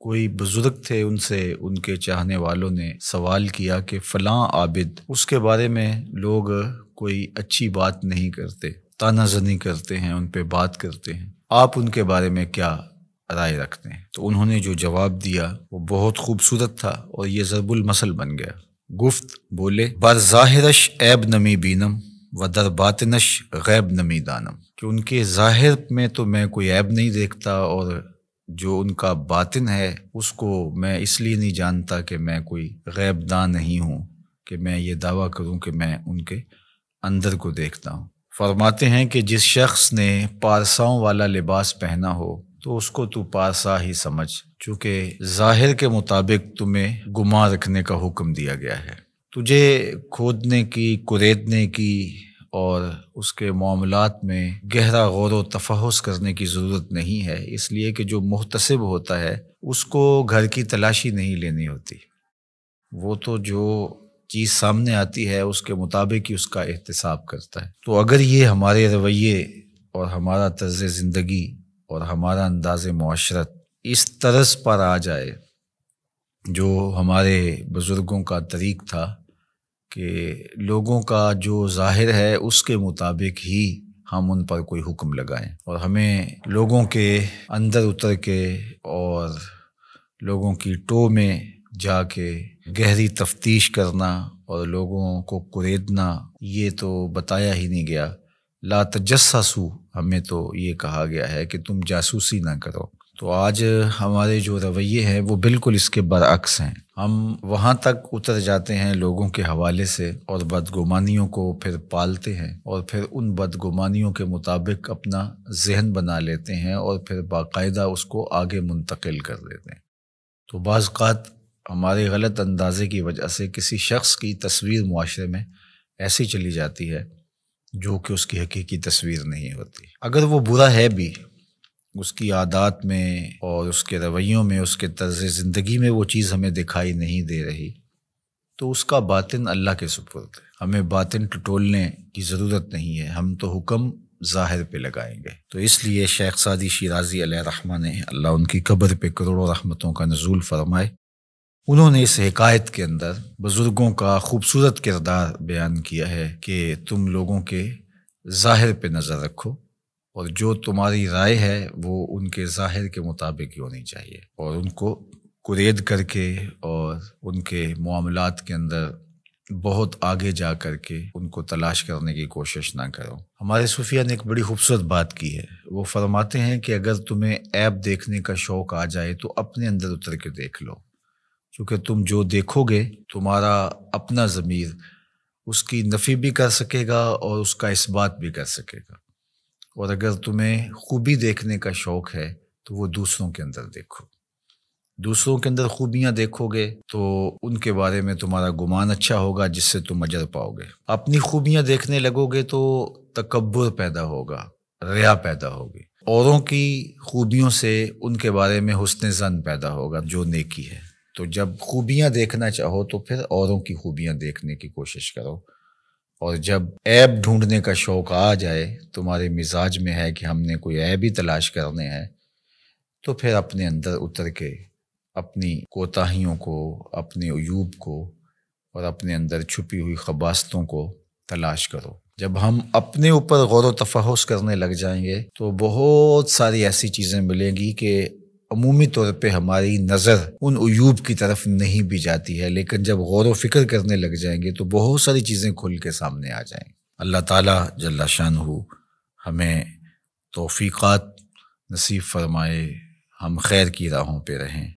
कोई बुजुर्ग थे उनसे उनके चाहने वालों ने सवाल किया कि फ़लाँ आबिद उसके बारे में लोग कोई अच्छी बात नहीं करते तानाजनी करते हैं उन पर बात करते हैं आप उनके बारे में क्या राय रखते हैं तो उन्होंने जो जवाब दिया वो बहुत खूबसूरत था और ये जरबुल मसल बन गया गुफ्त बोले बर ज़ाहिरश ऐब नमी बीनम व दरबातनश गैब नमी दानम कि उनके ज़ाहिर में तो मैं कोई ऐब नहीं देखता और जो उनका बातिन है उसको मैं इसलिए नहीं जानता कि मैं कोई गैबदा नहीं हूँ कि मैं ये दावा करूँ कि मैं उनके अंदर को देखता हूँ फरमाते हैं कि जिस शख्स ने पारसाओं वाला लिबास पहना हो तो उसको तू पारसा ही समझ चूँकि ज़ाहिर के मुताबिक तुम्हें गुमा रखने का हुक्म दिया गया है तुझे खोदने की कुरेदने की और उसके मामलों में गहरा गौर व तफहस करने की ज़रूरत नहीं है इसलिए कि जो मुहतसब होता है उसको घर की तलाशी नहीं लेनी होती वो तो जो चीज़ सामने आती है उसके मुताबिक ही उसका एहतसाब करता है तो अगर ये हमारे रवैये और हमारा तर्ज ज़िंदगी और हमारा अंदाज माशरत इस तरस पर आ जाए जो हमारे बुज़ुर्गों का तरीक था कि लोगों का जो ज़ाहिर है उसके मुताबिक ही हम उन पर कोई हुक्म लगाएं और हमें लोगों के अंदर उतर के और लोगों की टो में जाके गहरी तफ्तीश करना और लोगों को कुरेदना ये तो बताया ही नहीं गया ला तजस्सू हमें तो ये कहा गया है कि तुम जासूसी ना करो तो आज हमारे जो रवैये हैं वो बिल्कुल इसके बरअक्स हैं हम वहाँ तक उतर जाते हैं लोगों के हवाले से और बदगुमानियों को फिर पालते हैं और फिर उन बदगुमानियों के मुताबिक अपना जहन बना लेते हैं और फिर बाकायदा उसको आगे मुंतकिल कर देते हैं तो बाज़ात हमारे गलत अंदाजे की वजह से किसी शख्स की तस्वीर माशरे में ऐसी चली जाती है जो कि उसकी हकीकी तस्वीर नहीं होती अगर वो बुरा है भी उसकी आदात में और उसके रवैयों में उसके तर्ज ज़िंदगी में वो चीज़ हमें दिखाई नहीं दे रही तो उसका बातिन अल्लाह के सुपुर्द है हमें बातिन टटोलने की ज़रूरत नहीं है हम तो हुक्म ज़ाहिर पे लगाएंगे तो इसलिए शेख सादी शिराजी रहमा ने अल्लाह उनकी कब्र पे करोड़ों रहमतों का नजूल फरमाए उन्होंने इस हकायत के अंदर बुज़ुर्गों का खूबसूरत किरदार बयान किया है कि तुम लोगों के ज़ाहिर पे नज़र रखो और जो तुम्हारी राय है वो उनके जाहिर के मुताबिक ही होनी चाहिए और उनको कुरेद करके और उनके मामलात के अंदर बहुत आगे जा कर के उनको तलाश करने की कोशिश ना करो हमारे सूफिया ने एक बड़ी खूबसूरत बात की है वो फरमाते हैं कि अगर तुम्हें ऐप देखने का शौक़ आ जाए तो अपने अंदर उतर के देख लो क्योंकि तुम जो देखोगे तुम्हारा अपना ज़मीर उसकी नफ़ी भी कर सकेगा और उसका इस बात भी कर सकेगा और अगर तुम्हें खूबी देखने का शौक़ है तो वो दूसरों के अंदर देखो दूसरों के अंदर खूबियाँ देखोगे तो उनके बारे में तुम्हारा गुमान अच्छा होगा जिससे तुम अजर पाओगे अपनी खूबियाँ देखने लगोगे तो तकबर पैदा होगा रया पैदा होगी औरों की खूबियों से उनके बारे में हुसन जन पैदा होगा जो नेकी है तो जब खूबियाँ देखना चाहो तो फिर औरों की खूबियाँ देखने की कोशिश करो और जब ऐप ढूंढने का शौक़ आ जाए तुम्हारे मिजाज में है कि हमने कोई ऐप ही तलाश करने हैं तो फिर अपने अंदर उतर के अपनी कोताहियों को अपने अयूब को और अपने अंदर छुपी हुई खबास्तों को तलाश करो जब हम अपने ऊपर गौर व तफहस करने लग जाएंगे तो बहुत सारी ऐसी चीज़ें मिलेंगी कि अमूमी तौर पर हमारी नज़र उन अयूब की तरफ नहीं भी जाती है लेकिन जब गौर व फिक्र करने लग जाएंगे तो बहुत सारी चीज़ें खुल के सामने आ जाएंगी अल्लाह ताला जल्ला शान हो हमें तोफ़ीक़ात नसीब फरमाए हम खैर की राहों पर रहें